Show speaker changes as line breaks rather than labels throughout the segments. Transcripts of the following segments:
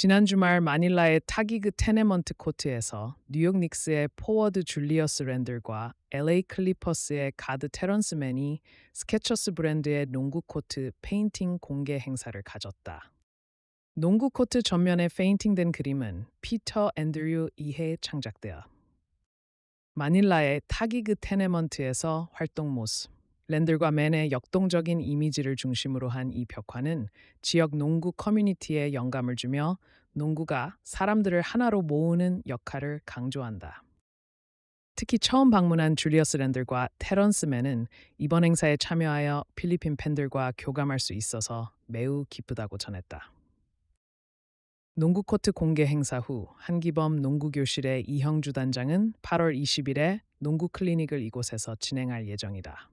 지난 주말 마닐라의 타기그 테네먼트 코트에서 뉴욕 닉스의 포워드 줄리어스 랜들과 LA 클리퍼스의 가드 테런스 맨이 스케쳐스 브랜드의 농구 코트 페인팅 공개 행사를 가졌다. 농구 코트 전면에 페인팅된 그림은 피터 앤드류 이해에 창작되어 마닐라의 타기그 테네먼트에서 활동 모습 랜들과 맨의 역동적인 이미지를 중심으로 한 이 벽화는 지역 농구 커뮤니티에 영감을 주며 농구가 사람들을 하나로 모으는 역할을 강조한다. 특히 처음 방문한 줄리어스 랜들과 테런스 맨은 이번 행사에 참여하여 필리핀 팬들과 교감할 수 있어서 매우 기쁘다고 전했다. 농구 코트 공개 행사 후 한기범 농구 교실의 이형주 단장은 8월 20일에 농구 클리닉을 이곳에서 진행할 예정이다.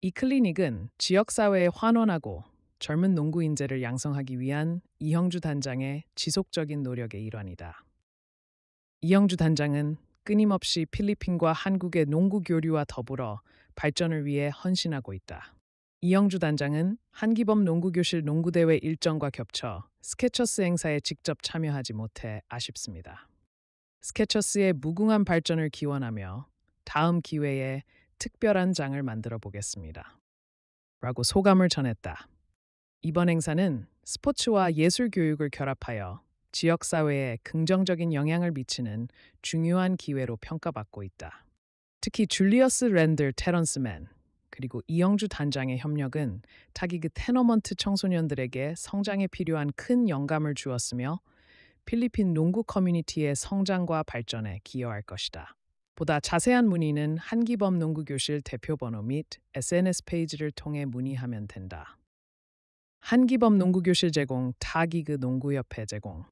이 클리닉은 지역사회에 환원하고 젊은 농구 인재를 양성하기 위한 이형주 단장의 지속적인 노력의 일환이다. 이형주 단장은 끊임없이 필리핀과 한국의 농구 교류와 더불어 발전을 위해 헌신하고 있다. 이영주 단장은 한기범 농구교실 농구대회 일정과 겹쳐 스케쳐스 행사에 직접 참여하지 못해 아쉽습니다. 스케쳐스의 무궁한 발전을 기원하며 다음 기회에 특별한 장을 만들어 보겠습니다. 라고 소감을 전했다. 이번 행사는 스포츠와 예술 교육을 결합하여 지역 사회에 긍정적인 영향을 미치는 중요한 기회로 평가받고 있다. 특히 줄리어스 랜들 테런스맨 그리고 이영주 단장의 협력은 타기그 테너먼트 청소년들에게 성장에 필요한 큰 영감을 주었으며 필리핀 농구 커뮤니티의 성장과 발전에 기여할 것이다. 보다 자세한 문의는 한기범 농구교실 대표 번호 및 SNS 페이지를 통해 문의하면 된다. 한기범 농구교실 제공 타기그 농구협회 제공